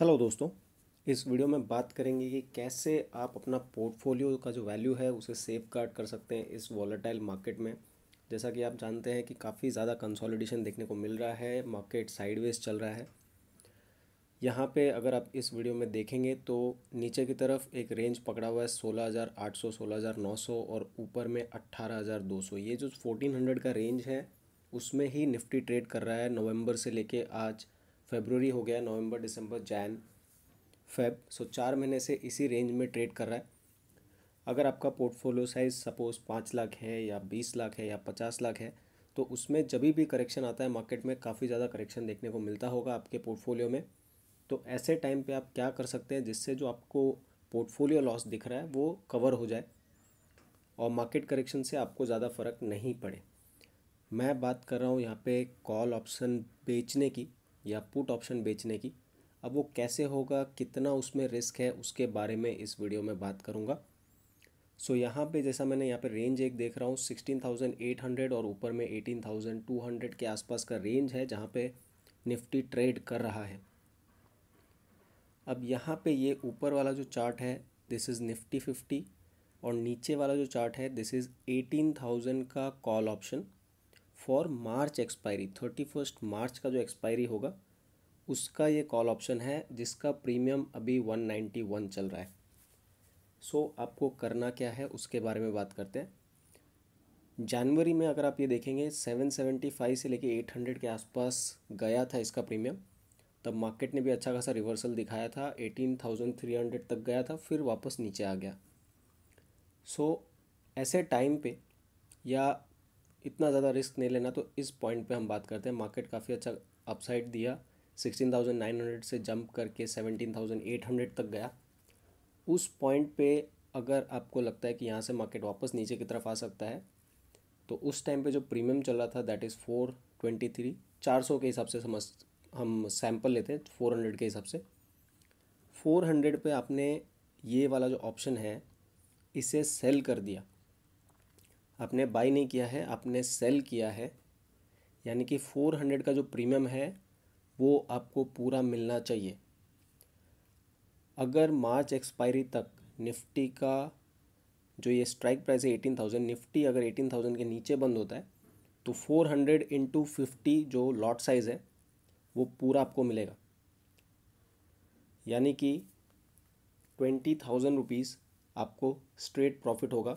hello दोस्तों इस video में बात करेंगे कि कैसे आप अपना पोर्टफोलियो का जो वैल्यू है उसे सेफ गार्ड कर सकते हैं इस वॉलेटाइल मार्केट में जैसा कि आप जानते हैं कि काफ़ी ज़्यादा कंसोलिडेशन देखने को मिल रहा है मार्केट साइडवेज चल रहा है यहाँ पे अगर आप इस वीडियो में देखेंगे तो नीचे की तरफ एक रेंज पकड़ा हुआ है सोलह हज़ार नौ सौ और ऊपर में सौ ये जो हंड्रेड का रेंज है उसमें ही निफ्टी ट्रेड कर रहा है नवंबर से लेके आज फेबररी हो गया नवंबर दिसंबर जैन फेब सो चार महीने से इसी रेंज में ट्रेड कर रहा है अगर आपका पोर्टफोलियो साइज सपोज़ पाँच लाख है या बीस लाख है या पचास लाख है तो उसमें जब भी करेक्शन आता है मार्केट में काफ़ी ज़्यादा करेक्शन देखने को मिलता होगा आपके पोर्टफोलियो में तो ऐसे टाइम पे आप क्या कर सकते हैं जिससे जो आपको पोर्टफोलियो लॉस दिख रहा है वो कवर हो जाए और मार्केट करेक्शन से आपको ज़्यादा फ़र्क नहीं पड़े मैं बात कर रहा हूँ यहाँ पे कॉल ऑप्शन बेचने की या पुट ऑप्शन बेचने की अब वो कैसे होगा कितना उसमें रिस्क है उसके बारे में इस वीडियो में बात करूँगा सो so, यहाँ पे जैसा मैंने यहाँ पे रेंज एक देख रहा हूँ सिक्सटीन थाउजेंड एट हंड्रेड और ऊपर में एटीन थाउजेंड टू हंड्रेड के आसपास का रेंज है जहाँ पे निफ्टी ट्रेड कर रहा है अब यहाँ पे ये ऊपर वाला जो चार्ट है दिस इज़ निफ्टी फिफ्टी और नीचे वाला जो चार्ट है दिस इज़ एटीन थाउजेंड का call option for March expiry thirty first March का जो एक्सपायरी होगा उसका ये कॉल ऑप्शन है जिसका प्रीमियम अभी वन नाइन्टी वन चल रहा है सो so, आपको करना क्या है उसके बारे में बात करते हैं जनवरी में अगर आप ये देखेंगे सेवन सेवेंटी फाइव से लेके एट हंड्रेड के आसपास गया था इसका प्रीमियम तब मार्केट ने भी अच्छा खासा रिवर्सल दिखाया था एटीन थाउजेंड थ्री हंड्रेड तक गया था फिर वापस नीचे आ गया सो so, ऐसे टाइम पे या इतना ज़्यादा रिस्क नहीं लेना तो इस पॉइंट पे हम बात करते हैं मार्केट काफ़ी अच्छा अपसाइड दिया सिक्सटीन थाउजेंड नाइन हंड्रेड से जंप करके थाउजेंड एट हंड्रेड तक गया उस पॉइंट पे अगर आपको लगता है कि यहाँ से मार्केट वापस नीचे की तरफ आ सकता है तो उस टाइम पे जो प्रीमियम चल रहा था that is four twenty three चार सौ के हिसाब से समझ हम सैम्पल लेते हैं फोर हंड्रेड के हिसाब से फोर हंड्रेड पर आपने ये वाला जो ऑप्शन है इसे सेल कर दिया आपने बाई नहीं किया है आपने सेल किया है यानी कि फोर हंड्रेड का जो प्रीमियम है वो आपको पूरा मिलना चाहिए अगर मार्च एक्सपायरी तक निफ्टी का जो ये स्ट्राइक प्राइस है एटीन थाउजेंड निफ्टी अगर एटीन थाउजेंड के नीचे बंद होता है तो फोर हंड्रेड इंटू फिफ्टी जो लॉट साइज़ है वो पूरा आपको मिलेगा यानी कि ट्वेंटी थाउजेंड रुपीज़ आपको स्ट्रेट प्रॉफिट होगा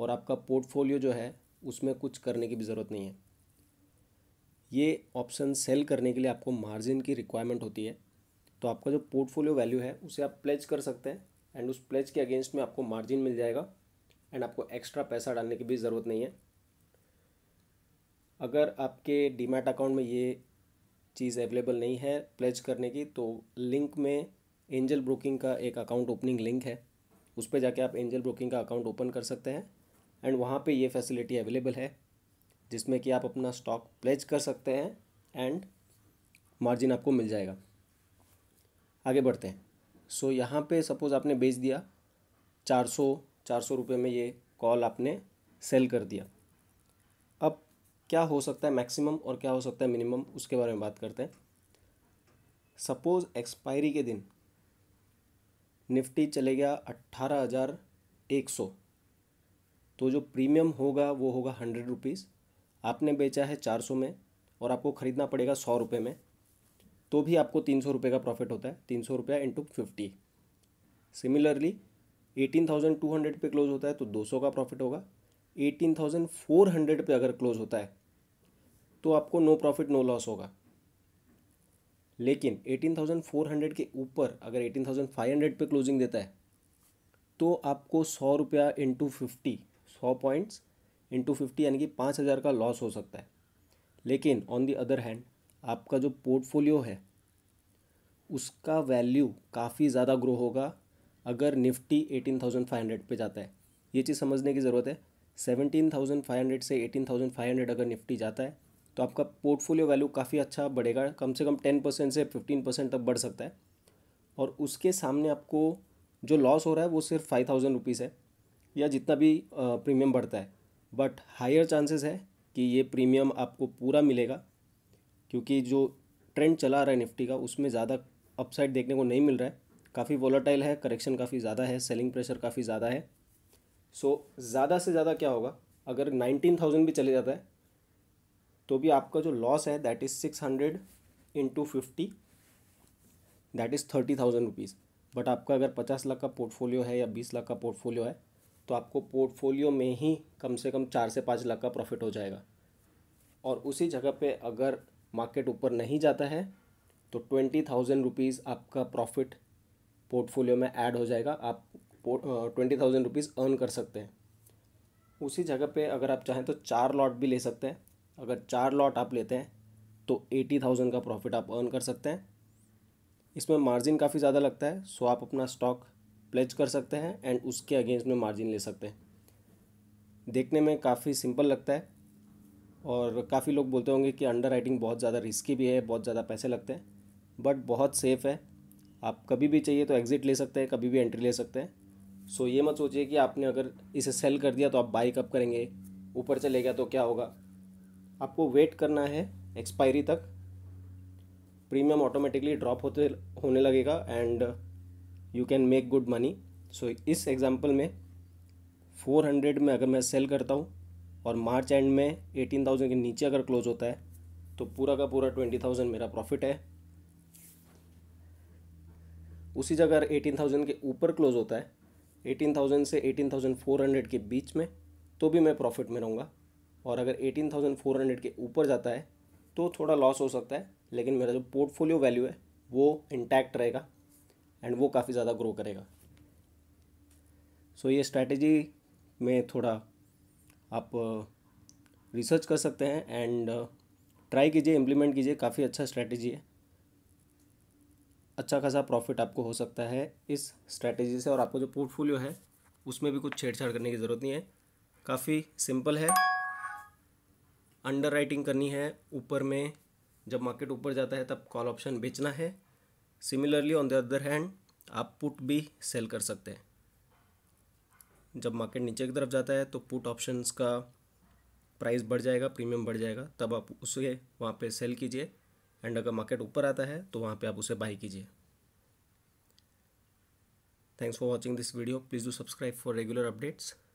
और आपका पोर्टफोलियो जो है उसमें कुछ करने की भी ज़रूरत नहीं है ये ऑप्शन सेल करने के लिए आपको मार्जिन की रिक्वायरमेंट होती है तो आपका जो पोर्टफोलियो वैल्यू है उसे आप प्लेज कर सकते हैं एंड उस प्लेज के अगेंस्ट में आपको मार्जिन मिल जाएगा एंड आपको एक्स्ट्रा पैसा डालने की भी ज़रूरत नहीं है अगर आपके डीमैट अकाउंट में ये चीज़ अवेलेबल नहीं है प्लेज करने की तो लिंक में एंजल ब्रोकिंग का एक अकाउंट ओपनिंग लिंक है उस पर जाके आप एंजल ब्रोकिंग का अकाउंट ओपन कर सकते हैं एंड वहाँ पे ये फैसिलिटी अवेलेबल है जिसमें कि आप अपना स्टॉक प्लेज कर सकते हैं एंड मार्जिन आपको मिल जाएगा आगे बढ़ते हैं सो so, यहाँ पे सपोज़ आपने बेच दिया चार सौ चार सौ रुपये में ये कॉल आपने सेल कर दिया अब क्या हो सकता है मैक्सिमम और क्या हो सकता है मिनिमम उसके बारे में बात करते हैं सपोज़ एक्सपायरी के दिन निफ्टी चले गया अट्ठारह हज़ार एक सौ तो जो प्रीमियम होगा वो होगा हंड्रेड रुपीज़ आपने बेचा है चार सौ में और आपको ख़रीदना पड़ेगा सौ रुपये में तो भी आपको तीन सौ रुपये का प्रॉफिट होता है तीन सौ रुपया into fifty similarly eighteen thousand two hundred पे क्लोज होता है तो दो सौ का प्रॉफिट होगा एटीन थाउजेंड फोर हंड्रेड पर अगर क्लोज होता है तो आपको नो प्रॉफिट नो लॉस होगा लेकिन एटीन थाउजेंड फोर हंड्रेड के ऊपर अगर एटीन थाउजेंड फाइव हंड्रेड पर क्लोजिंग देता है तो आपको सौ रुपया इंटू फिफ्टी सौ पॉइंट्स इंटू फिफ्टी यानी कि पाँच हज़ार का लॉस हो सकता है लेकिन ऑन दी अदर हैंड आपका जो पोर्टफोलियो है उसका वैल्यू काफ़ी ज़्यादा ग्रो होगा अगर Nifty eighteen thousand five hundred पर जाता है ये चीज़ समझने की ज़रूरत है सेवनटीन थाउजेंड फाइव हंड्रेड से एटीन थाउजेंड फाइव हंड्रेड अगर निफ्टी जाता है तो आपका पोर्टफोलियो वैल्यू काफ़ी अच्छा बढ़ेगा कम से कम टेन परसेंट से फिफ्टीन परसेंट तक बढ़ सकता है और उसके सामने आपको जो लॉस हो रहा है वो सिर्फ फाइव थाउजेंड रुपीज़ है या जितना भी प्रीमियम बढ़ता है बट हायर चांसेस है कि ये प्रीमियम आपको पूरा मिलेगा क्योंकि जो ट्रेंड चला रहा है निफ्टी का उसमें ज़्यादा अपसाइड देखने को नहीं मिल रहा है काफ़ी वॉलाटाइल है करेक्शन काफ़ी ज़्यादा है सेलिंग प्रेशर काफ़ी ज़्यादा है सो so, ज़्यादा से ज़्यादा क्या होगा अगर नाइनटीन थाउजेंड भी चले जाता है तो भी आपका जो लॉस है that is six hundred into fifty that is thirty thousand rupees but आपका अगर पचास लाख का पोर्टफोलियो है या बीस लाख का पोर्टफोलियो है तो आपको पोर्टफोलियो में ही कम से कम चार से पाँच लाख का प्रॉफिट हो जाएगा और उसी जगह पे अगर मार्केट ऊपर नहीं जाता है तो ट्वेंटी थाउजेंड रुपीज़ आपका प्रॉफिट पोर्टफोलियो में ऐड हो जाएगा आप ट्वेंटी थाउजेंड रुपीज़ अर्न कर सकते हैं उसी जगह पे अगर आप चाहें तो चार लॉट भी ले सकते हैं अगर चार लॉट आप लेते हैं तो एटी थाउजेंड का प्रॉफिट आप अर्न कर सकते हैं इसमें मार्जिन काफ़ी ज़्यादा लगता है सो आप अपना स्टॉक प्लेज कर सकते हैं एंड उसके अगेंस्ट में मार्जिन ले सकते हैं देखने में काफ़ी सिंपल लगता है और काफ़ी लोग बोलते होंगे कि अंडर राइटिंग बहुत ज़्यादा रिस्की भी है बहुत ज़्यादा पैसे लगते हैं बट बहुत सेफ़ है आप कभी भी चाहिए तो एग्ज़िट ले सकते हैं कभी भी एंट्री ले सकते हैं सो ये मत सोचिए कि आपने अगर इसे सेल कर दिया तो आप बाई कब करेंगे ऊपर चले गया तो क्या होगा आपको वेट करना है एक्सपायरी तक प्रीमियम ऑटोमेटिकली ड्रॉप होते होने लगेगा and you can make good money so इस एग्ज़ाम्पल में फोर हंड्रेड में अगर मैं सेल करता हूँ और मार्च एंड में एटीन थाउजेंड के नीचे अगर क्लोज होता है तो पूरा का पूरा ट्वेंटी थाउजेंड मेरा प्रॉफिट है उसी जगह अगर एटीन थाउजेंड के ऊपर क्लोज होता है एटीन थाउजेंड से एटीन थाउजेंड फोर हंड्रेड के बीच में तो भी मैं प्रॉफिट में रहूँगा और अगर एटीन थाउजेंड फोर हंड्रेड के ऊपर जाता है तो थोड़ा लॉस हो सकता है लेकिन मेरा जो पोर्टफोलियो वैल्यू है वो इंटैक्ट रहेगा एंड वो काफ़ी ज़्यादा ग्रो करेगा सो so, ये स्ट्रैटेजी में थोड़ा आप रिसर्च कर सकते हैं एंड ट्राई कीजिए इम्प्लीमेंट कीजिए काफ़ी अच्छा स्ट्रैटेजी है अच्छा खासा प्रॉफिट आपको हो सकता है इस स्ट्रैटेजी से और आपको जो पोर्टफोलियो है उसमें भी कुछ छेड़छाड़ करने की ज़रूरत नहीं है काफ़ी सिंपल है अंडर राइटिंग करनी है ऊपर में जब मार्केट ऊपर जाता है तब कॉल ऑप्शन बेचना है similarly on the other hand आप पुट भी सेल कर सकते हैं जब मार्केट नीचे की तरफ जाता है तो पुट ऑप्शंस का प्राइस बढ़ जाएगा प्रीमियम बढ़ जाएगा तब आप उसे वहाँ पे सेल कीजिए एंड अगर मार्केट ऊपर आता है तो वहाँ पे आप उसे बाई कीजिए thanks for watching this video please do subscribe for regular updates